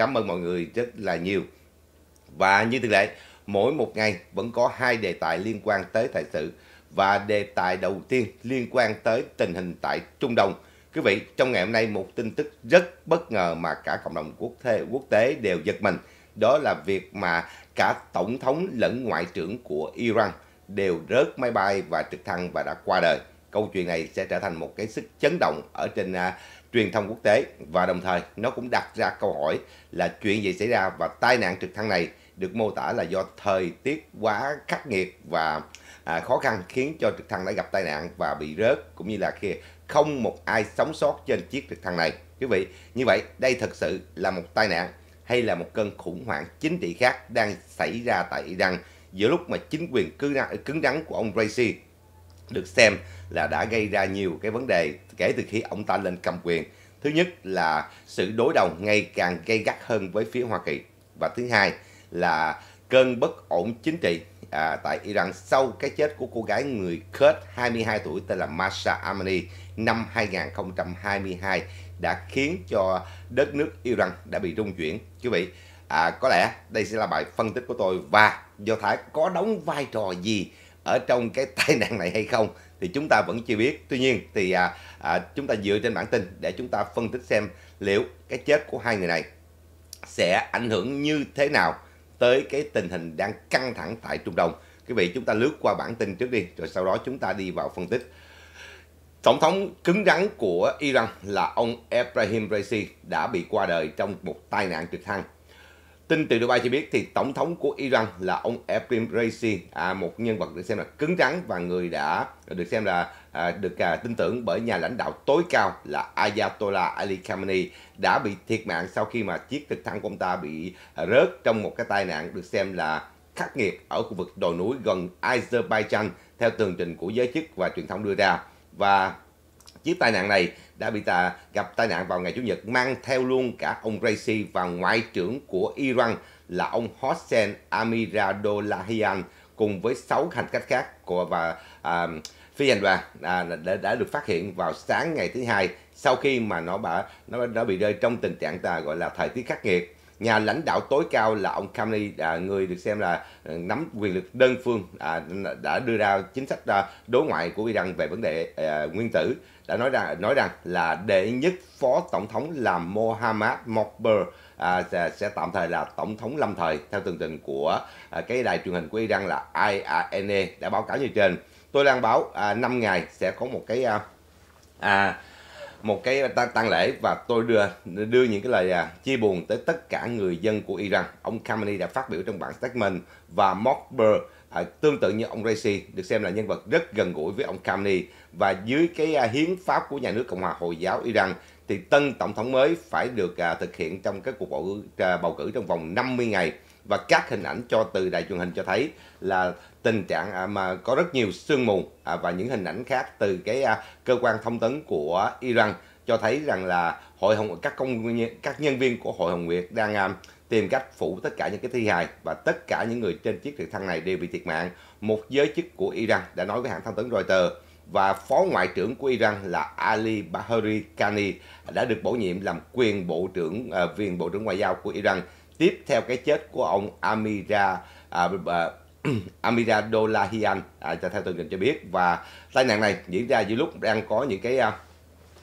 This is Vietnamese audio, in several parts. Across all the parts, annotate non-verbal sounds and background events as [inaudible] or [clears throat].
Cảm ơn mọi người rất là nhiều. Và như thường lệ, mỗi một ngày vẫn có hai đề tài liên quan tới thời sự và đề tài đầu tiên liên quan tới tình hình tại Trung Đông. Quý vị, trong ngày hôm nay một tin tức rất bất ngờ mà cả cộng đồng quốc tế, quốc tế đều giật mình. Đó là việc mà cả Tổng thống lẫn Ngoại trưởng của Iran đều rớt máy bay và trực thăng và đã qua đời. Câu chuyện này sẽ trở thành một cái sức chấn động ở trên à, truyền thông quốc tế và đồng thời nó cũng đặt ra câu hỏi là chuyện gì xảy ra và tai nạn trực thăng này được mô tả là do thời tiết quá khắc nghiệt và à, khó khăn khiến cho trực thăng đã gặp tai nạn và bị rớt cũng như là khi không một ai sống sót trên chiếc trực thăng này quý vị như vậy đây thật sự là một tai nạn hay là một cơn khủng hoảng chính trị khác đang xảy ra tại Iran giữa lúc mà chính quyền cứng rắn, cứng rắn của ông Raisi được xem là đã gây ra nhiều cái vấn đề kể từ khi ông ta lên cầm quyền. Thứ nhất là sự đối đầu ngày càng gay gắt hơn với phía Hoa Kỳ và thứ hai là cơn bất ổn chính trị à, tại Iran sau cái chết của cô gái người Kurd 22 tuổi tên là Masha Amini năm 2022 đã khiến cho đất nước Iran đã bị rung chuyển. Quý vị, à, có lẽ đây sẽ là bài phân tích của tôi và Do Thái có đóng vai trò gì ở trong cái [laughs] tai nạn này hay không thì chúng ta vẫn chưa biết tuy nhiên thì à, à, chúng ta dựa trên bản tin để chúng ta phân tích xem liệu cái chết của hai người này sẽ ảnh hưởng như thế nào tới cái tình hình đang căng thẳng tại Trung Đông quý vị chúng ta lướt qua bản tin trước đi rồi sau đó chúng ta đi vào phân tích Tổng thống cứng rắn của Iran là ông Ebrahim Raisi đã bị qua đời trong một tai nạn trực thăng Tin từ Dubai cho biết thì tổng thống của Iran là ông Ebrahim Raisi, à, một nhân vật được xem là cứng rắn và người đã được xem là à, được à, tin tưởng bởi nhà lãnh đạo tối cao là Ayatollah Ali Khamenei đã bị thiệt mạng sau khi mà chiếc trực thăng của ông ta bị à, rớt trong một cái tai nạn được xem là khắc nghiệt ở khu vực đồi núi gần Azerbaijan theo tường trình của giới chức và truyền thông đưa ra và chiếc tai nạn này đã bị tà, gặp tai nạn vào ngày Chủ nhật mang theo luôn cả ông Raisi và Ngoại trưởng của Iran là ông Hossein Amiradolahian cùng với 6 hành khách khác của và à, phi hành đoàn à, đã, đã được phát hiện vào sáng ngày thứ hai sau khi mà nó bả nó nó bị rơi trong tình trạng tà gọi là thời tiết khắc nghiệt nhà lãnh đạo tối cao là ông Khamenei à, người được xem là ờ, nắm quyền lực đơn phương à, đã đưa ra chính sách à, đối ngoại của Iran về vấn đề à, nguyên tử đã nói rằng nói rằng là đệ nhất phó tổng thống là Mohammad Mokber à, sẽ, sẽ tạm thời là tổng thống lâm thời theo tường trình của à, cái đài truyền hình của Iran là IRNA e đã báo cáo như trên tôi đang báo à, 5 ngày sẽ có một cái à, à một cái tăng lễ và tôi đưa đưa những cái lời à, chia buồn tới tất cả người dân của Iran. Ông Khamenei đã phát biểu trong bản statement và Mark à, tương tự như ông Raisi được xem là nhân vật rất gần gũi với ông Khamenei và dưới cái à, hiến pháp của nhà nước Cộng hòa Hồi giáo Iran thì tân tổng thống mới phải được à, thực hiện trong các cuộc bầu, à, bầu cử trong vòng 50 ngày và các hình ảnh cho từ đài truyền hình cho thấy là tình trạng à, mà có rất nhiều sương mù à, và những hình ảnh khác từ cái à, cơ quan thông tấn của Iran cho thấy rằng là hội hồng các công các nhân viên của hội hồng Việt đang tìm cách phủ tất cả những cái thi hài và tất cả những người trên chiếc trực thăng này đều bị thiệt mạng. Một giới chức của Iran đã nói với hãng thông tấn Reuters và phó ngoại trưởng của Iran là Ali Bahari Kani đã được bổ nhiệm làm quyền bộ trưởng viên bộ trưởng ngoại giao của Iran tiếp theo cái chết của ông Amira à, à, [clears throat] Amira Dolahian à, theo tường trình cho biết và tai nạn này diễn ra giữa lúc đang có những cái à,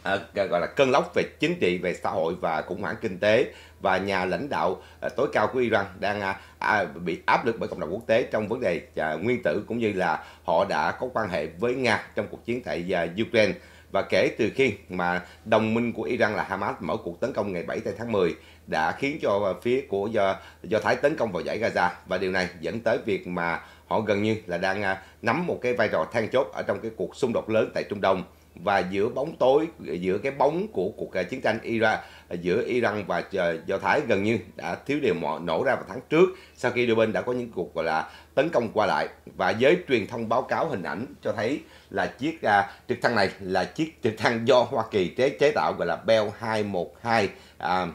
à, gọi là cơn lốc về chính trị về xã hội và khủng hoảng kinh tế và nhà lãnh đạo à, tối cao của Iran đang à, à, bị áp lực bởi cộng đồng quốc tế trong vấn đề à, nguyên tử cũng như là họ đã có quan hệ với Nga trong cuộc chiến tại à, Ukraine và kể từ khi mà đồng minh của Iran là Hamas mở cuộc tấn công ngày 7 tháng 10 đã khiến cho phía của do, do Thái tấn công vào giải Gaza và điều này dẫn tới việc mà họ gần như là đang à, nắm một cái vai trò then chốt ở trong cái cuộc xung đột lớn tại Trung Đông và giữa bóng tối giữa cái bóng của cuộc à, chiến tranh Iran à, giữa Iran và à, Do Thái gần như đã thiếu điều mọi nổ ra vào tháng trước sau khi đôi bên đã có những cuộc gọi là tấn công qua lại và giới truyền thông báo cáo hình ảnh cho thấy là chiếc à, trực thăng này là chiếc trực thăng do Hoa Kỳ chế chế tạo gọi là Bell 212 à,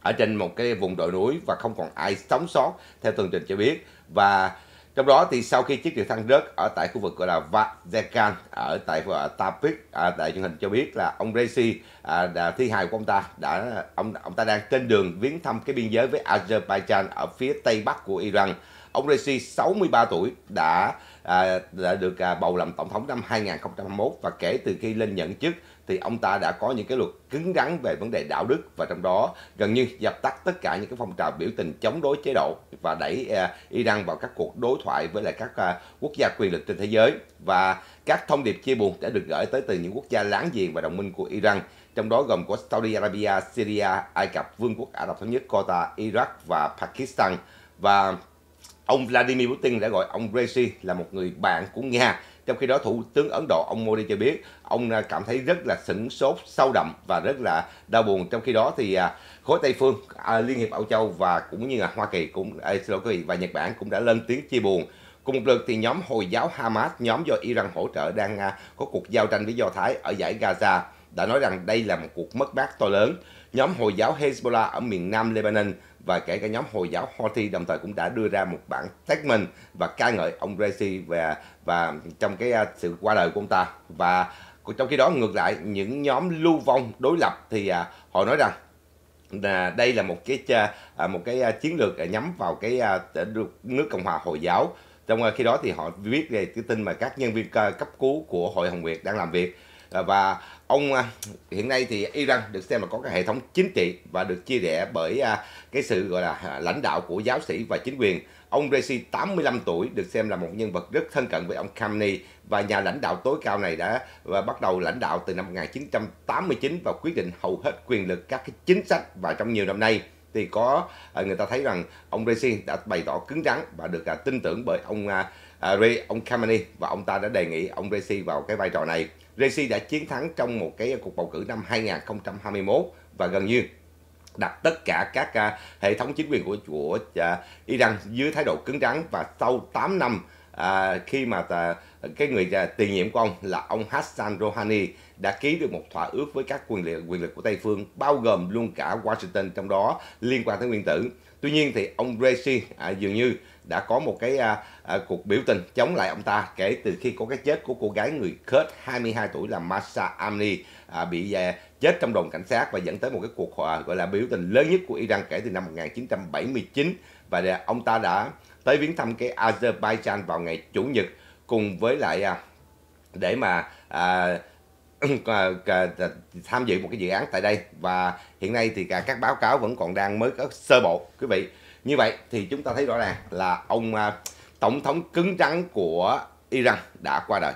ở trên một cái vùng đồi núi và không còn ai sống sót theo tường trình cho biết và trong đó thì sau khi chiếc trực thăng rớt ở tại khu vực gọi là Vazekan ở tại ở Tapik à, tại truyền hình cho biết là ông Reisi à, đã, thi hài của ông ta đã ông ông ta đang trên đường viếng thăm cái biên giới với Azerbaijan ở phía tây bắc của Iran. Ông Reisi 63 tuổi đã à, đã được à, bầu làm tổng thống năm 2021 và kể từ khi lên nhận chức thì ông ta đã có những cái luật cứng rắn về vấn đề đạo đức và trong đó gần như dập tắt tất cả những cái phong trào biểu tình chống đối chế độ và đẩy à, Iran vào các cuộc đối thoại với lại các à, quốc gia quyền lực trên thế giới và các thông điệp chia buồn đã được gửi tới từ những quốc gia láng giềng và đồng minh của Iran trong đó gồm có Saudi Arabia, Syria, Ai Cập, Vương quốc Ả Rập Thống nhất, Qatar, Iraq và Pakistan và ông Vladimir Putin đã gọi ông Brezhnev là một người bạn của Nga trong khi đó Thủ tướng Ấn Độ ông Modi cho biết ông à, cảm thấy rất là sửng sốt, sâu đậm và rất là đau buồn. Trong khi đó thì à, khối Tây phương, à, Liên hiệp Âu Châu và cũng như là Hoa Kỳ cũng xin lỗi quý vị và Nhật Bản cũng đã lên tiếng chia buồn. Cùng một lượt thì nhóm Hồi giáo Hamas, nhóm do Iran hỗ trợ đang có cuộc giao tranh với Do Thái ở giải Gaza đã nói rằng đây là một cuộc mất mát to lớn. Nhóm Hồi giáo Hezbollah ở miền nam Lebanon và kể cả nhóm Hồi giáo Houthi đồng thời cũng đã đưa ra một bản statement và ca ngợi ông Raisi và và trong cái à, sự qua đời của ông ta và trong khi đó ngược lại những nhóm lưu vong đối lập thì à, họ nói rằng là đây là một cái à, à một cái à, chiến lược nhắm vào cái à, nước cộng hòa hồi giáo trong khi đó thì họ viết về cái tin mà các nhân viên cấp cứu của hội hồng việt đang làm việc và ông à, hiện nay thì Iran được xem là có cái hệ thống chính trị và được chia rẽ bởi à, cái sự gọi là à, lãnh đạo của giáo sĩ và chính quyền. Ông Raisi 85 tuổi được xem là một nhân vật rất thân cận với ông Khamenei và nhà lãnh đạo tối cao này đã và bắt đầu lãnh đạo từ năm 1989 và quyết định hầu hết quyền lực các cái chính sách và trong nhiều năm nay thì có người ta thấy rằng ông Raisi đã bày tỏ cứng rắn và được tin tưởng bởi ông Ray, ông Khamenei và ông ta đã đề nghị ông Raisi vào cái vai trò này. Raisi đã chiến thắng trong một cái cuộc bầu cử năm 2021 và gần như đặt tất cả các à, hệ thống chính quyền của của à, Iran dưới thái độ cứng rắn và sau 8 năm à, khi mà cái người tiền nhiệm của ông là ông Hassan Rouhani đã ký được một thỏa ước với các quyền lực quyền lực của Tây phương bao gồm luôn cả Washington trong đó liên quan tới nguyên tử. Tuy nhiên thì ông Raisi dường như đã có một cái à, à, cuộc biểu tình chống lại ông ta kể từ khi có cái chết của cô gái người Kurd 22 tuổi là Masha Amni à, bị à, chết trong đồn cảnh sát và dẫn tới một cái cuộc à, gọi là biểu tình lớn nhất của Iran kể từ năm 1979 và à, ông ta đã tới viếng thăm cái Azerbaijan vào ngày chủ nhật cùng với lại à, để mà à, [clears throat] à, à, à, tham dự một cái dự án tại đây và hiện nay thì cả các báo cáo vẫn còn đang mới có sơ bộ quý vị như vậy thì chúng ta thấy rõ ràng là ông à, tổng thống cứng rắn của Iran đã qua đời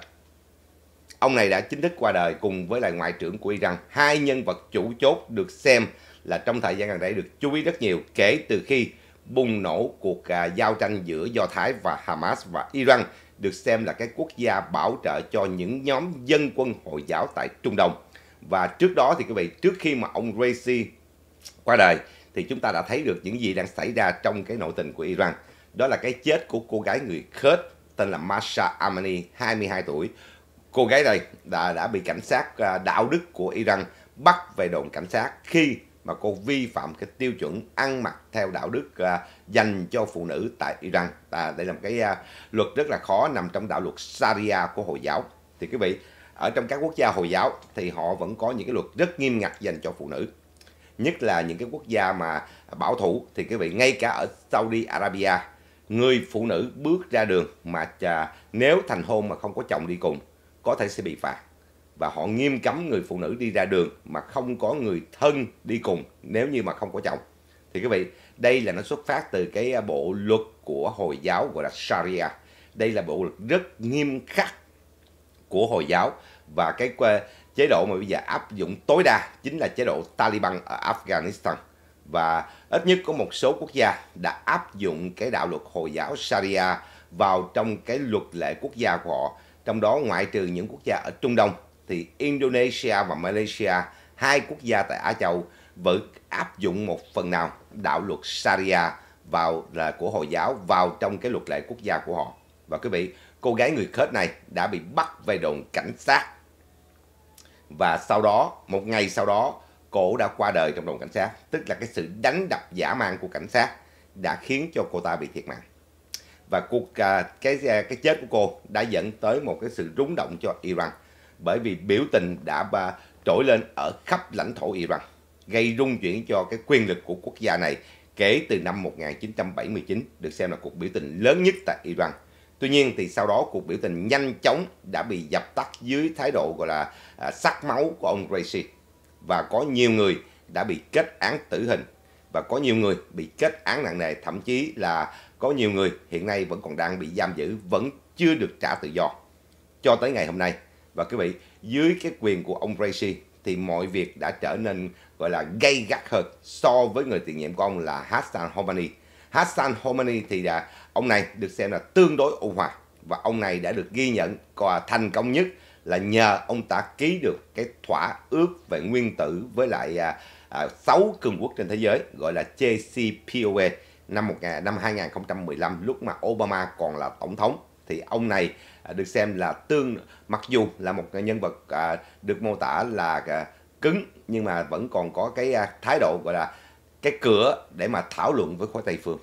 ông này đã chính thức qua đời cùng với lại ngoại trưởng của Iran hai nhân vật chủ chốt được xem là trong thời gian gần đây được chú ý rất nhiều kể từ khi bùng nổ cuộc à, giao tranh giữa Do Thái và Hamas và Iran được xem là cái quốc gia bảo trợ cho những nhóm dân quân Hồi giáo tại Trung Đông. Và trước đó thì quý vị, trước khi mà ông Raisi qua đời thì chúng ta đã thấy được những gì đang xảy ra trong cái nội tình của Iran. Đó là cái chết của cô gái người Kurd tên là Masha Amani, 22 tuổi. Cô gái này đã, đã bị cảnh sát à, đạo đức của Iran bắt về đồn cảnh sát khi mà cô vi phạm cái tiêu chuẩn ăn mặc theo đạo đức à, dành cho phụ nữ tại Iran. À, đây là một cái à, luật rất là khó nằm trong đạo luật Sharia của Hồi giáo. Thì quý vị, ở trong các quốc gia Hồi giáo thì họ vẫn có những cái luật rất nghiêm ngặt dành cho phụ nữ nhất là những cái quốc gia mà bảo thủ thì quý vị ngay cả ở Saudi Arabia người phụ nữ bước ra đường mà chà, nếu thành hôn mà không có chồng đi cùng có thể sẽ bị phạt và họ nghiêm cấm người phụ nữ đi ra đường mà không có người thân đi cùng nếu như mà không có chồng thì quý vị đây là nó xuất phát từ cái bộ luật của hồi giáo gọi là Sharia đây là bộ luật rất nghiêm khắc của hồi giáo và cái chế độ mà bây giờ áp dụng tối đa chính là chế độ Taliban ở Afghanistan và ít nhất có một số quốc gia đã áp dụng cái đạo luật Hồi giáo Sharia vào trong cái luật lệ quốc gia của họ. Trong đó ngoại trừ những quốc gia ở Trung Đông thì Indonesia và Malaysia, hai quốc gia tại Á Châu vẫn áp dụng một phần nào đạo luật Sharia vào là của Hồi giáo vào trong cái luật lệ quốc gia của họ. Và quý vị, cô gái người khết này đã bị bắt về đồn cảnh sát và sau đó một ngày sau đó cổ đã qua đời trong đồn cảnh sát tức là cái sự đánh đập giả mang của cảnh sát đã khiến cho cô ta bị thiệt mạng và cuộc à, cái à, cái chết của cô đã dẫn tới một cái sự rúng động cho Iran bởi vì biểu tình đã à, trỗi lên ở khắp lãnh thổ Iran gây rung chuyển cho cái quyền lực của quốc gia này kể từ năm 1979 được xem là cuộc biểu tình lớn nhất tại Iran Tuy nhiên thì sau đó cuộc biểu tình nhanh chóng đã bị dập tắt dưới thái độ gọi là à, sắc máu của ông Gracie và có nhiều người đã bị kết án tử hình và có nhiều người bị kết án nặng nề thậm chí là có nhiều người hiện nay vẫn còn đang bị giam giữ vẫn chưa được trả tự do cho tới ngày hôm nay và quý vị dưới cái quyền của ông Gracie thì mọi việc đã trở nên gọi là gây gắt hơn so với người tiền nhiệm của ông là Hassan Rouhani Hassan Khomeini thì à, ông này được xem là tương đối ôn hòa và ông này đã được ghi nhận có thành công nhất là nhờ ông ta ký được cái thỏa ước về nguyên tử với lại à, à, 6 cường quốc trên thế giới gọi là JCPOA năm 1, năm 2015 lúc mà Obama còn là tổng thống thì ông này à, được xem là tương mặc dù là một nhân vật à, được mô tả là à, cứng nhưng mà vẫn còn có cái à, thái độ gọi là cái cửa để mà thảo luận với khối Tây Phương.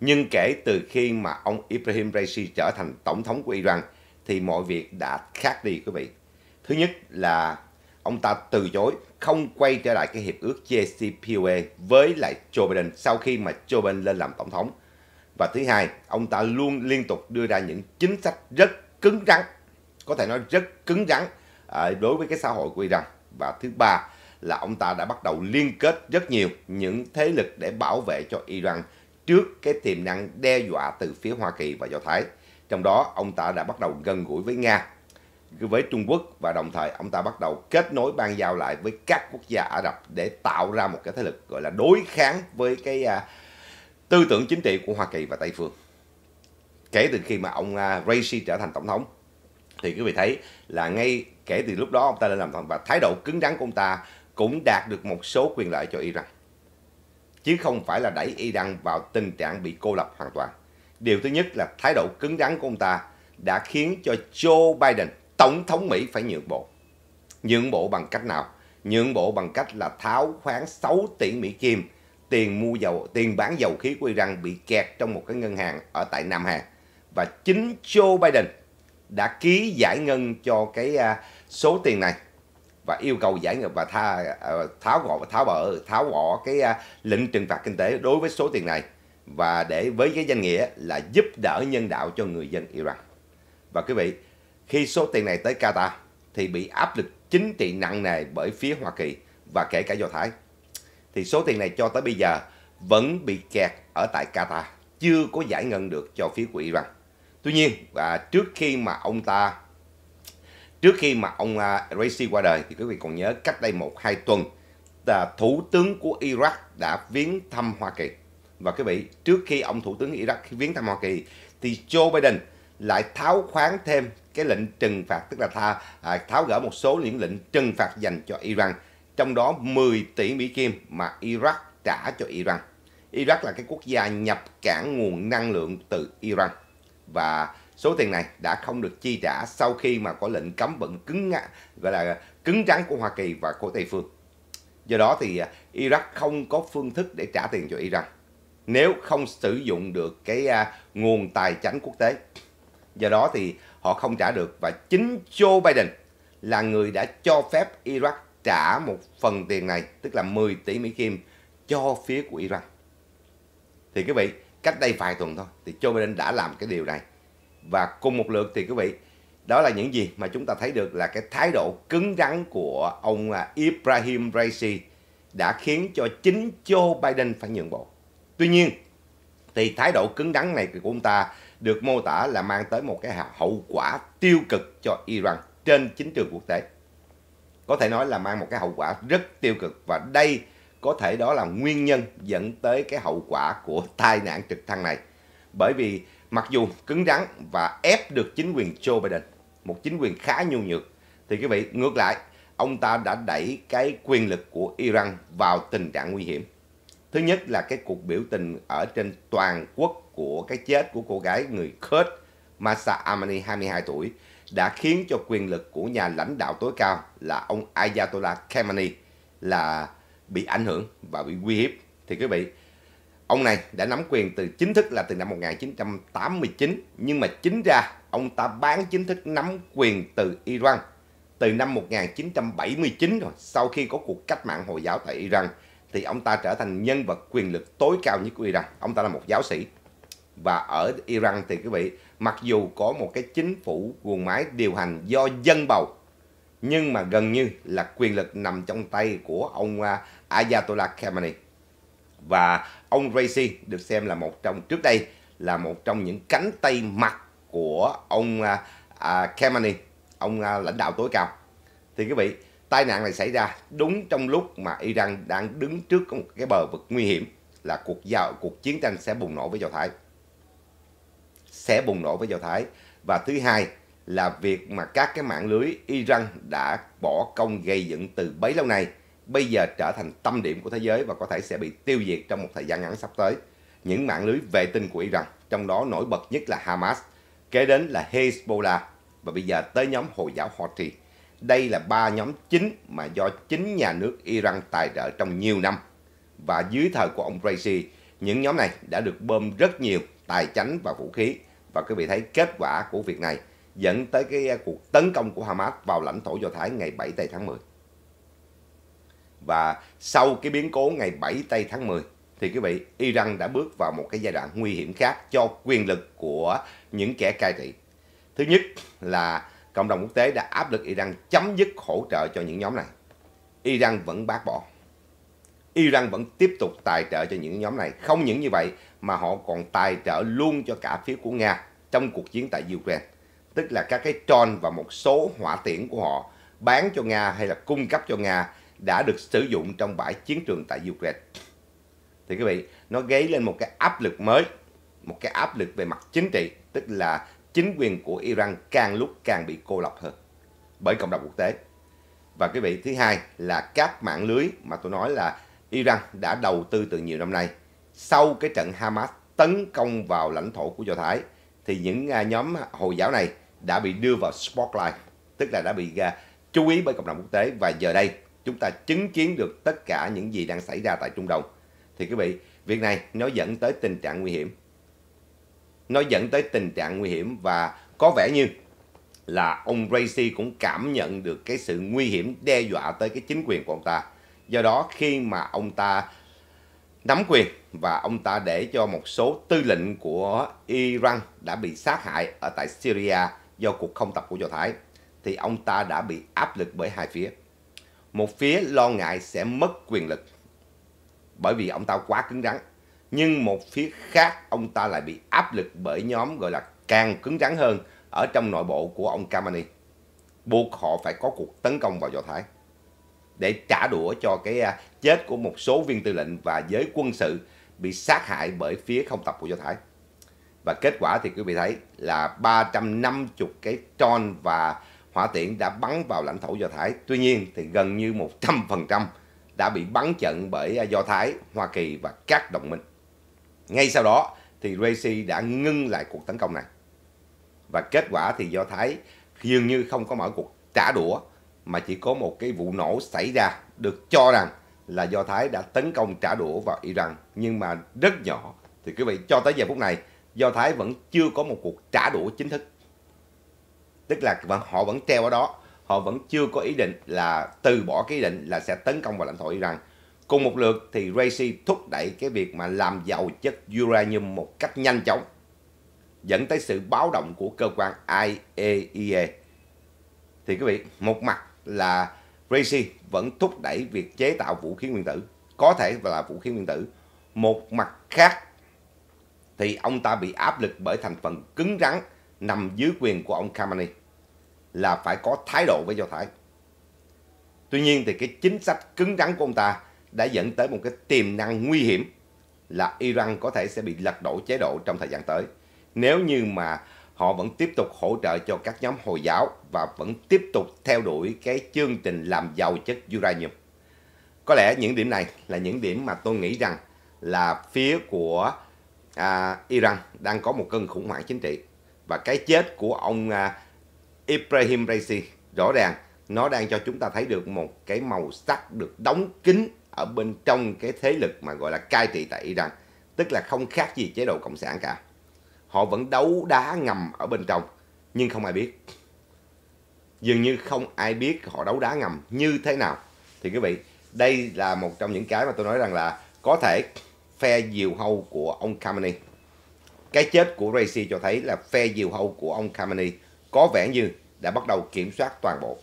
Nhưng kể từ khi mà ông Ibrahim Raisi trở thành tổng thống của Iran thì mọi việc đã khác đi quý vị. Thứ nhất là ông ta từ chối không quay trở lại cái hiệp ước JCPOA với lại Joe Biden sau khi mà Joe Biden lên làm tổng thống. Và thứ hai, ông ta luôn liên tục đưa ra những chính sách rất cứng rắn, có thể nói rất cứng rắn à, đối với cái xã hội của Iran. Và thứ ba là ông ta đã bắt đầu liên kết rất nhiều những thế lực để bảo vệ cho Iran trước cái tiềm năng đe dọa từ phía Hoa Kỳ và Do Thái. Trong đó, ông ta đã bắt đầu gần gũi với Nga, với Trung Quốc và đồng thời ông ta bắt đầu kết nối ban giao lại với các quốc gia Ả Rập để tạo ra một cái thế lực gọi là đối kháng với cái uh, tư tưởng chính trị của Hoa Kỳ và Tây Phương. Kể từ khi mà ông uh, Raisi trở thành tổng thống thì quý vị thấy là ngay kể từ lúc đó ông ta đã làm tổng và thái độ cứng rắn của ông ta cũng đạt được một số quyền lợi cho Iran. Chứ không phải là đẩy Iran vào tình trạng bị cô lập hoàn toàn. Điều thứ nhất là thái độ cứng rắn của ông ta đã khiến cho Joe Biden, Tổng thống Mỹ phải nhượng bộ. Nhượng bộ bằng cách nào? Nhượng bộ bằng cách là tháo khoáng 6 tỷ Mỹ Kim, tiền mua dầu, tiền bán dầu khí của Iran bị kẹt trong một cái ngân hàng ở tại Nam Hàn. Và chính Joe Biden đã ký giải ngân cho cái à, số tiền này và yêu cầu giải ngân và tha, ờ, tháo gỡ tháo bỡ tháo gỡ cái à, lệnh trừng phạt kinh tế đối với số tiền này và để với cái danh nghĩa là giúp đỡ nhân đạo cho người dân Iran. Và quý vị, khi số tiền này tới Qatar thì bị áp lực chính trị nặng nề bởi phía Hoa Kỳ và kể cả Do Thái. Thì số tiền này cho tới bây giờ vẫn bị kẹt ở tại Qatar, chưa có giải ngân được cho phía của Iran. Tuy nhiên, và trước khi mà ông ta Trước khi mà ông à, Raisi qua đời thì quý vị còn nhớ cách đây một hai tuần là thủ tướng của Iraq đã viếng thăm Hoa Kỳ. Và quý vị, trước khi ông thủ tướng Iraq viếng thăm Hoa Kỳ thì Joe Biden lại tháo khoáng thêm cái lệnh trừng phạt tức là tha à, tháo gỡ một số những lệnh trừng phạt dành cho Iran, trong đó 10 tỷ Mỹ kim mà Iraq trả cho Iran. Iraq là cái quốc gia nhập cảng nguồn năng lượng từ Iran và số tiền này đã không được chi trả sau khi mà có lệnh cấm vận cứng gọi là cứng rắn của Hoa Kỳ và của Tây phương. Do đó thì à, Iraq không có phương thức để trả tiền cho Iran nếu không sử dụng được cái à, nguồn tài chính quốc tế. Do đó thì họ không trả được và chính Joe Biden là người đã cho phép Iraq trả một phần tiền này, tức là 10 tỷ Mỹ Kim cho phía của Iran. Thì quý vị, cách đây vài tuần thôi thì Joe Biden đã làm cái điều này và cùng một lượt thì quý vị đó là những gì mà chúng ta thấy được là cái thái độ cứng rắn của ông à, Ibrahim Raisi đã khiến cho chính Joe Biden phải nhượng bộ. Tuy nhiên thì thái độ cứng rắn này của ông ta được mô tả là mang tới một cái hậu quả tiêu cực cho Iran trên chính trường quốc tế. Có thể nói là mang một cái hậu quả rất tiêu cực và đây có thể đó là nguyên nhân dẫn tới cái hậu quả của tai nạn trực thăng này. Bởi vì mặc dù cứng rắn và ép được chính quyền Joe Biden, một chính quyền khá nhu nhược, thì quý vị ngược lại, ông ta đã đẩy cái quyền lực của Iran vào tình trạng nguy hiểm. Thứ nhất là cái cuộc biểu tình ở trên toàn quốc của cái chết của cô gái người Kurd Masa Amini 22 tuổi đã khiến cho quyền lực của nhà lãnh đạo tối cao là ông Ayatollah Khamenei là bị ảnh hưởng và bị uy hiếp. Thì quý vị, Ông này đã nắm quyền từ chính thức là từ năm 1989 nhưng mà chính ra ông ta bán chính thức nắm quyền từ Iran từ năm 1979 rồi. Sau khi có cuộc cách mạng Hồi giáo tại Iran thì ông ta trở thành nhân vật quyền lực tối cao nhất của Iran. Ông ta là một giáo sĩ và ở Iran thì quý vị mặc dù có một cái chính phủ guồng máy điều hành do dân bầu nhưng mà gần như là quyền lực nằm trong tay của ông à, Ayatollah Khamenei và ông Racy được xem là một trong trước đây là một trong những cánh tay mặt của ông à, à, Khamenei, ông à, lãnh đạo tối cao. Thì quý vị, tai nạn này xảy ra đúng trong lúc mà Iran đang đứng trước một cái bờ vực nguy hiểm là cuộc giao cuộc chiến tranh sẽ bùng nổ với Do Thái. Sẽ bùng nổ với Do Thái và thứ hai là việc mà các cái mạng lưới Iran đã bỏ công gây dựng từ bấy lâu nay bây giờ trở thành tâm điểm của thế giới và có thể sẽ bị tiêu diệt trong một thời gian ngắn sắp tới. Những mạng lưới vệ tinh của Iran, trong đó nổi bật nhất là Hamas, kế đến là Hezbollah và bây giờ tới nhóm Hồi giáo Houthi. Đây là ba nhóm chính mà do chính nhà nước Iran tài trợ trong nhiều năm. Và dưới thời của ông Raisi, những nhóm này đã được bơm rất nhiều tài chánh và vũ khí. Và quý vị thấy kết quả của việc này dẫn tới cái cuộc tấn công của Hamas vào lãnh thổ Do Thái ngày 7 tây tháng 10. Và sau cái biến cố ngày 7 tây tháng 10 thì quý vị, Iran đã bước vào một cái giai đoạn nguy hiểm khác cho quyền lực của những kẻ cai trị. Thứ nhất là cộng đồng quốc tế đã áp lực Iran chấm dứt hỗ trợ cho những nhóm này. Iran vẫn bác bỏ. Iran vẫn tiếp tục tài trợ cho những nhóm này. Không những như vậy mà họ còn tài trợ luôn cho cả phía của Nga trong cuộc chiến tại Ukraine. Tức là các cái tròn và một số hỏa tiễn của họ bán cho Nga hay là cung cấp cho Nga đã được sử dụng trong bãi chiến trường tại Ukraine. Thì quý vị, nó gây lên một cái áp lực mới, một cái áp lực về mặt chính trị, tức là chính quyền của Iran càng lúc càng bị cô lập hơn bởi cộng đồng quốc tế. Và quý vị, thứ hai là các mạng lưới mà tôi nói là Iran đã đầu tư từ nhiều năm nay. Sau cái trận Hamas tấn công vào lãnh thổ của Do Thái, thì những à, nhóm Hồi giáo này đã bị đưa vào spotlight, tức là đã bị à, chú ý bởi cộng đồng quốc tế và giờ đây chúng ta chứng kiến được tất cả những gì đang xảy ra tại Trung Đông. Thì quý vị, việc này nó dẫn tới tình trạng nguy hiểm. Nó dẫn tới tình trạng nguy hiểm và có vẻ như là ông Raisi cũng cảm nhận được cái sự nguy hiểm đe dọa tới cái chính quyền của ông ta. Do đó khi mà ông ta nắm quyền và ông ta để cho một số tư lệnh của Iran đã bị sát hại ở tại Syria do cuộc không tập của Do Thái thì ông ta đã bị áp lực bởi hai phía một phía lo ngại sẽ mất quyền lực bởi vì ông ta quá cứng rắn. Nhưng một phía khác ông ta lại bị áp lực bởi nhóm gọi là càng cứng rắn hơn ở trong nội bộ của ông Kamani Buộc họ phải có cuộc tấn công vào Do Thái để trả đũa cho cái à, chết của một số viên tư lệnh và giới quân sự bị sát hại bởi phía không tập của Do Thái. Và kết quả thì quý vị thấy là 350 cái tròn và hỏa tiễn đã bắn vào lãnh thổ Do Thái. Tuy nhiên thì gần như 100% đã bị bắn trận bởi à, Do Thái, Hoa Kỳ và các đồng minh. Ngay sau đó thì Raisi đã ngưng lại cuộc tấn công này. Và kết quả thì Do Thái dường như không có mở cuộc trả đũa mà chỉ có một cái vụ nổ xảy ra được cho rằng là Do Thái đã tấn công trả đũa vào Iran nhưng mà rất nhỏ. Thì quý vị cho tới giờ phút này Do Thái vẫn chưa có một cuộc trả đũa chính thức tức là vẫn, họ vẫn treo ở đó họ vẫn chưa có ý định là từ bỏ cái ý định là sẽ tấn công vào lãnh thổ Iran cùng một lượt thì Raisi thúc đẩy cái việc mà làm giàu chất uranium một cách nhanh chóng dẫn tới sự báo động của cơ quan IAEA e. thì quý vị một mặt là Raisi vẫn thúc đẩy việc chế tạo vũ khí nguyên tử có thể là vũ khí nguyên tử một mặt khác thì ông ta bị áp lực bởi thành phần cứng rắn nằm dưới quyền của ông Khamenei là phải có thái độ với Do Thái. Tuy nhiên thì cái chính sách cứng rắn của ông ta đã dẫn tới một cái tiềm năng nguy hiểm là Iran có thể sẽ bị lật đổ chế độ trong thời gian tới. Nếu như mà họ vẫn tiếp tục hỗ trợ cho các nhóm Hồi giáo và vẫn tiếp tục theo đuổi cái chương trình làm giàu chất uranium. Có lẽ những điểm này là những điểm mà tôi nghĩ rằng là phía của à, Iran đang có một cơn khủng hoảng chính trị. Và cái chết của ông à, Ibrahim Raisi rõ ràng nó đang cho chúng ta thấy được một cái màu sắc được đóng kín ở bên trong cái thế lực mà gọi là cai trị tại Iran tức là không khác gì chế độ cộng sản cả họ vẫn đấu đá ngầm ở bên trong nhưng không ai biết dường như không ai biết họ đấu đá ngầm như thế nào thì quý vị đây là một trong những cái mà tôi nói rằng là có thể phe diều hâu của ông Khamenei cái chết của Raisi cho thấy là phe diều hâu của ông Khamenei có vẻ như đã bắt đầu kiểm soát toàn bộ.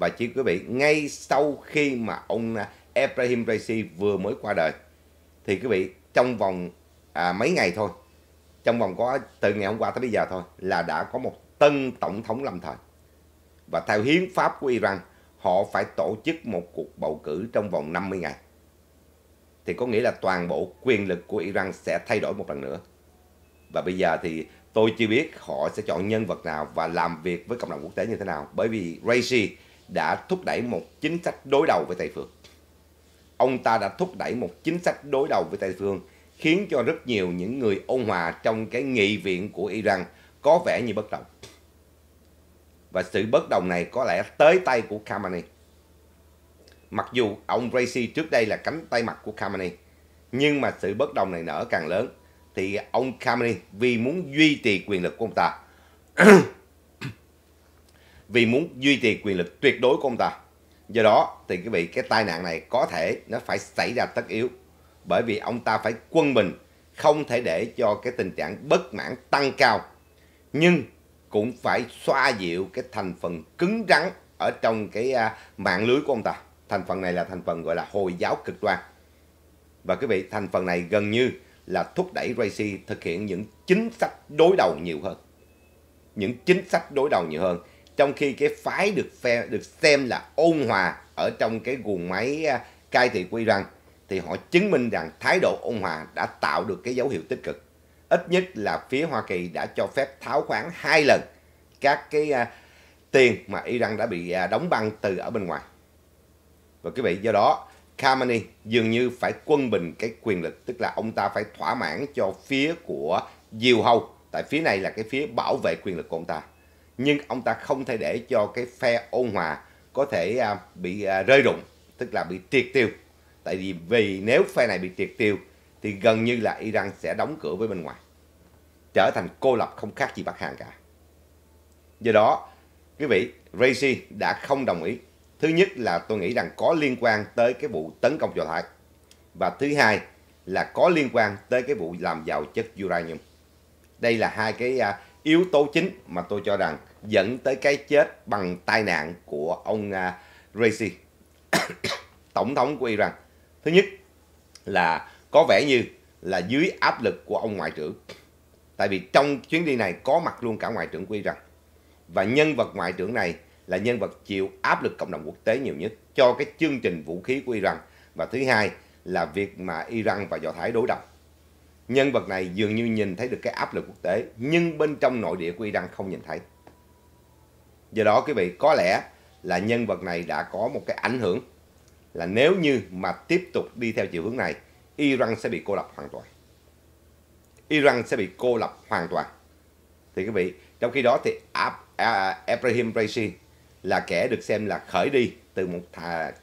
Và chỉ quý vị, ngay sau khi mà ông à, Ebrahim Raisi vừa mới qua đời, thì quý vị trong vòng à, mấy ngày thôi, trong vòng có từ ngày hôm qua tới bây giờ thôi, là đã có một tân tổng thống lâm thời. Và theo hiến pháp của Iran, họ phải tổ chức một cuộc bầu cử trong vòng 50 ngày. Thì có nghĩa là toàn bộ quyền lực của Iran sẽ thay đổi một lần nữa. Và bây giờ thì tôi chưa biết họ sẽ chọn nhân vật nào và làm việc với cộng đồng quốc tế như thế nào bởi vì Reishi đã thúc đẩy một chính sách đối đầu với Tây Phương. Ông ta đã thúc đẩy một chính sách đối đầu với Tây Phương khiến cho rất nhiều những người ôn hòa trong cái nghị viện của Iran có vẻ như bất đồng. Và sự bất đồng này có lẽ tới tay của Khamenei. Mặc dù ông Raisi trước đây là cánh tay mặt của Khamenei, nhưng mà sự bất đồng này nở càng lớn thì ông Khamenei vì muốn duy trì quyền lực của ông ta [coughs] vì muốn duy trì quyền lực tuyệt đối của ông ta do đó thì quý vị cái tai nạn này có thể nó phải xảy ra tất yếu bởi vì ông ta phải quân bình không thể để cho cái tình trạng bất mãn tăng cao nhưng cũng phải xoa dịu cái thành phần cứng rắn ở trong cái à, mạng lưới của ông ta thành phần này là thành phần gọi là hồi giáo cực đoan và quý vị thành phần này gần như là thúc đẩy Raisi thực hiện những chính sách đối đầu nhiều hơn. Những chính sách đối đầu nhiều hơn. Trong khi cái phái được, phe, được xem là ôn hòa ở trong cái guồng máy à, cai thị quy rằng thì họ chứng minh rằng thái độ ôn hòa đã tạo được cái dấu hiệu tích cực. Ít nhất là phía Hoa Kỳ đã cho phép tháo khoáng hai lần các cái uh, tiền mà Iran đã bị uh, đóng băng từ ở bên ngoài. Và quý vị do đó Khamenei dường như phải quân bình cái quyền lực, tức là ông ta phải thỏa mãn cho phía của Diều Hâu, tại phía này là cái phía bảo vệ quyền lực của ông ta. Nhưng ông ta không thể để cho cái phe ôn hòa có thể à, bị à, rơi rụng, tức là bị triệt tiêu. Tại vì vì nếu phe này bị triệt tiêu thì gần như là Iran sẽ đóng cửa với bên ngoài, trở thành cô lập không khác gì Bắc Hàn cả. Do đó, quý vị, Raisi đã không đồng ý Thứ nhất là tôi nghĩ rằng có liên quan tới cái vụ tấn công vào thải Và thứ hai là có liên quan tới cái vụ làm giàu chất uranium. Đây là hai cái à, yếu tố chính mà tôi cho rằng dẫn tới cái chết bằng tai nạn của ông à, Raisi, [coughs] tổng thống của Iran. Thứ nhất là có vẻ như là dưới áp lực của ông ngoại trưởng. Tại vì trong chuyến đi này có mặt luôn cả ngoại trưởng của Iran. Và nhân vật ngoại trưởng này là nhân vật chịu áp lực cộng đồng quốc tế nhiều nhất cho cái chương trình vũ khí của Iran và thứ hai là việc mà Iran và Do Thái đối đầu. Nhân vật này dường như nhìn thấy được cái áp lực quốc tế nhưng bên trong nội địa của Iran không nhìn thấy. Do đó quý vị có lẽ là nhân vật này đã có một cái ảnh hưởng là nếu như mà tiếp tục đi theo chiều hướng này Iran sẽ bị cô lập hoàn toàn. Iran sẽ bị cô lập hoàn toàn. Thì quý vị, trong khi đó thì Ab, à, Raisi là kẻ được xem là khởi đi từ một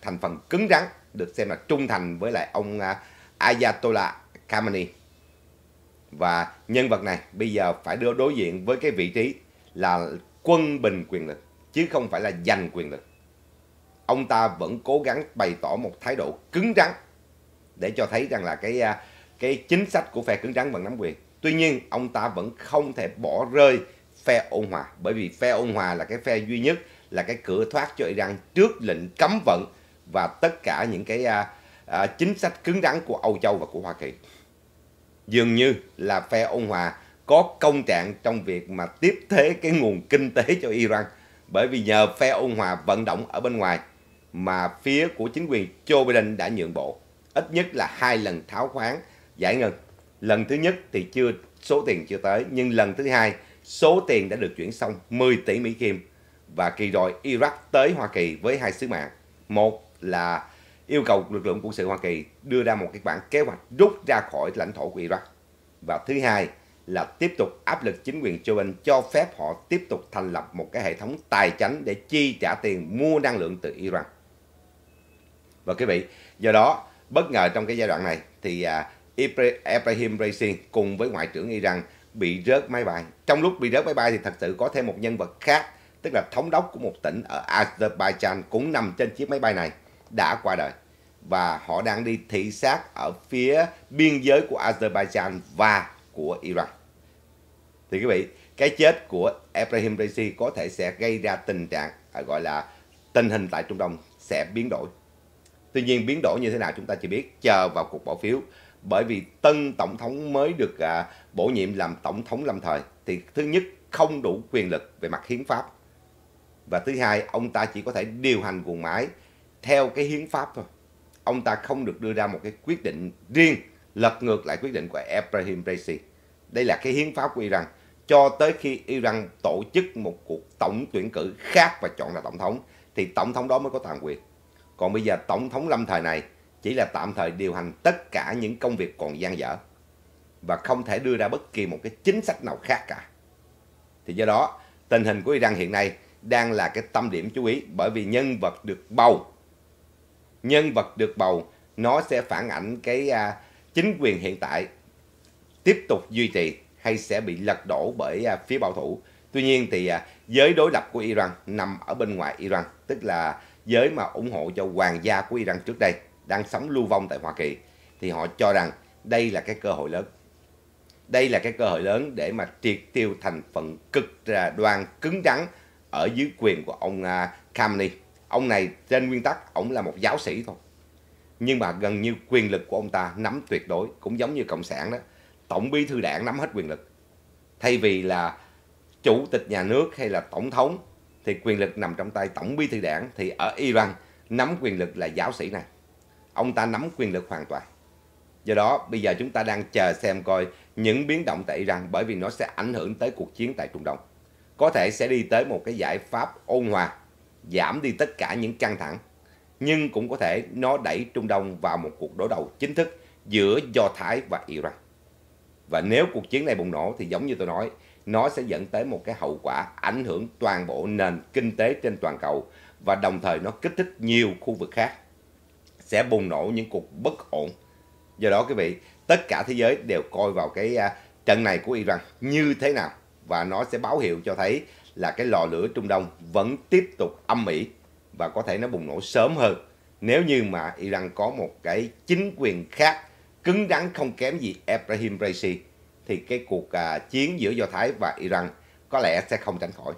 thành phần cứng rắn được xem là trung thành với lại ông à, Ayatollah Khamenei. Và nhân vật này bây giờ phải đưa đối diện với cái vị trí là quân bình quyền lực chứ không phải là giành quyền lực. Ông ta vẫn cố gắng bày tỏ một thái độ cứng rắn để cho thấy rằng là cái à, cái chính sách của phe cứng rắn vẫn nắm quyền. Tuy nhiên, ông ta vẫn không thể bỏ rơi phe ôn hòa bởi vì phe ôn hòa là cái phe duy nhất là cái cửa thoát cho Iran trước lệnh cấm vận và tất cả những cái à, à, chính sách cứng rắn của Âu Châu và của Hoa Kỳ. Dường như là phe ôn hòa có công trạng trong việc mà tiếp thế cái nguồn kinh tế cho Iran bởi vì nhờ phe ôn hòa vận động ở bên ngoài mà phía của chính quyền Joe Biden đã nhượng bộ ít nhất là hai lần tháo khoáng giải ngân lần thứ nhất thì chưa số tiền chưa tới nhưng lần thứ hai số tiền đã được chuyển xong 10 tỷ Mỹ Kim và kỳ đòi Iraq tới Hoa Kỳ với hai sứ mạng. Một là yêu cầu lực lượng quân sự Hoa Kỳ đưa ra một cái bản kế hoạch rút ra khỏi lãnh thổ của Iraq. Và thứ hai là tiếp tục áp lực chính quyền Joe Biden cho phép họ tiếp tục thành lập một cái hệ thống tài chính để chi trả tiền mua năng lượng từ Iran. Và quý vị, do đó bất ngờ trong cái giai đoạn này thì à, Ibrahim Raisi cùng với Ngoại trưởng Iran bị rớt máy bay. Trong lúc bị rớt máy bay thì thật sự có thêm một nhân vật khác tức là thống đốc của một tỉnh ở Azerbaijan cũng nằm trên chiếc máy bay này, đã qua đời. Và họ đang đi thị xác ở phía biên giới của Azerbaijan và của Iran. Thì quý vị, cái chết của Ebrahim Raisi có thể sẽ gây ra tình trạng à, gọi là tình hình tại Trung Đông sẽ biến đổi. Tuy nhiên biến đổi như thế nào chúng ta chỉ biết chờ vào cuộc bỏ phiếu bởi vì tân tổng thống mới được à, bổ nhiệm làm tổng thống lâm thời thì thứ nhất không đủ quyền lực về mặt hiến pháp và thứ hai ông ta chỉ có thể điều hành quần máy theo cái hiến pháp thôi ông ta không được đưa ra một cái quyết định riêng lật ngược lại quyết định của Ebrahim Raisi đây là cái hiến pháp của Iran cho tới khi Iran tổ chức một cuộc tổng tuyển cử khác và chọn là tổng thống thì tổng thống đó mới có toàn quyền còn bây giờ tổng thống lâm thời này chỉ là tạm thời điều hành tất cả những công việc còn gian dở và không thể đưa ra bất kỳ một cái chính sách nào khác cả thì do đó tình hình của Iran hiện nay đang là cái tâm điểm chú ý bởi vì nhân vật được bầu nhân vật được bầu nó sẽ phản ảnh cái à, chính quyền hiện tại tiếp tục duy trì hay sẽ bị lật đổ bởi à, phía bảo thủ. Tuy nhiên thì à, giới đối lập của Iran nằm ở bên ngoài Iran, tức là giới mà ủng hộ cho hoàng gia của Iran trước đây đang sống lưu vong tại Hoa Kỳ thì họ cho rằng đây là cái cơ hội lớn. Đây là cái cơ hội lớn để mà triệt tiêu thành phần cực đoan cứng rắn ở dưới quyền của ông à, Khamenei. Ông này trên nguyên tắc ông là một giáo sĩ thôi. Nhưng mà gần như quyền lực của ông ta nắm tuyệt đối, cũng giống như cộng sản đó. Tổng bí thư đảng nắm hết quyền lực. Thay vì là chủ tịch nhà nước hay là tổng thống thì quyền lực nằm trong tay tổng bí thư đảng thì ở Iran nắm quyền lực là giáo sĩ này. Ông ta nắm quyền lực hoàn toàn. Do đó, bây giờ chúng ta đang chờ xem coi những biến động tại Iran bởi vì nó sẽ ảnh hưởng tới cuộc chiến tại Trung Đông có thể sẽ đi tới một cái giải pháp ôn hòa, giảm đi tất cả những căng thẳng. Nhưng cũng có thể nó đẩy Trung Đông vào một cuộc đối đầu chính thức giữa Do Thái và Iran. Và nếu cuộc chiến này bùng nổ thì giống như tôi nói, nó sẽ dẫn tới một cái hậu quả ảnh hưởng toàn bộ nền kinh tế trên toàn cầu và đồng thời nó kích thích nhiều khu vực khác sẽ bùng nổ những cuộc bất ổn. Do đó quý vị, tất cả thế giới đều coi vào cái à, trận này của Iran như thế nào và nó sẽ báo hiệu cho thấy là cái lò lửa Trung Đông vẫn tiếp tục âm ỉ và có thể nó bùng nổ sớm hơn nếu như mà Iran có một cái chính quyền khác cứng rắn không kém gì Ebrahim Raisi thì cái cuộc à, chiến giữa Do Thái và Iran có lẽ sẽ không tránh khỏi.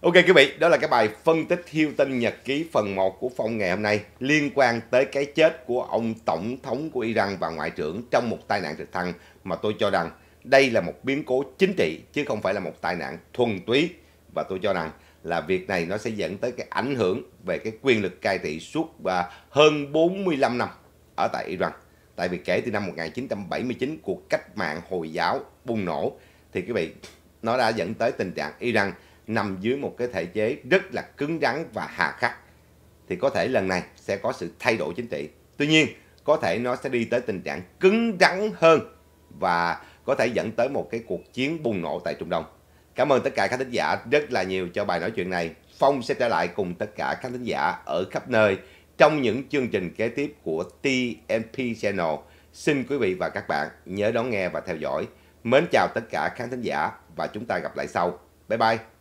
Ok quý vị, đó là cái bài phân tích tin Nhật ký phần 1 của Phong ngày hôm nay liên quan tới cái chết của ông Tổng thống của Iran và Ngoại trưởng trong một tai nạn trực thăng mà tôi cho rằng đây là một biến cố chính trị chứ không phải là một tai nạn thuần túy và tôi cho rằng là việc này nó sẽ dẫn tới cái ảnh hưởng về cái quyền lực cai trị suốt và hơn 45 năm ở tại Iran. Tại vì kể từ năm 1979 cuộc cách mạng hồi giáo bùng nổ thì quý vị nó đã dẫn tới tình trạng Iran nằm dưới một cái thể chế rất là cứng rắn và hà khắc. Thì có thể lần này sẽ có sự thay đổi chính trị. Tuy nhiên, có thể nó sẽ đi tới tình trạng cứng rắn hơn và có thể dẫn tới một cái cuộc chiến bùng nổ tại Trung Đông. Cảm ơn tất cả các thính giả rất là nhiều cho bài nói chuyện này. Phong sẽ trở lại cùng tất cả các thính giả ở khắp nơi trong những chương trình kế tiếp của tmp Channel. Xin quý vị và các bạn nhớ đón nghe và theo dõi. Mến chào tất cả khán thính giả và chúng ta gặp lại sau. Bye bye!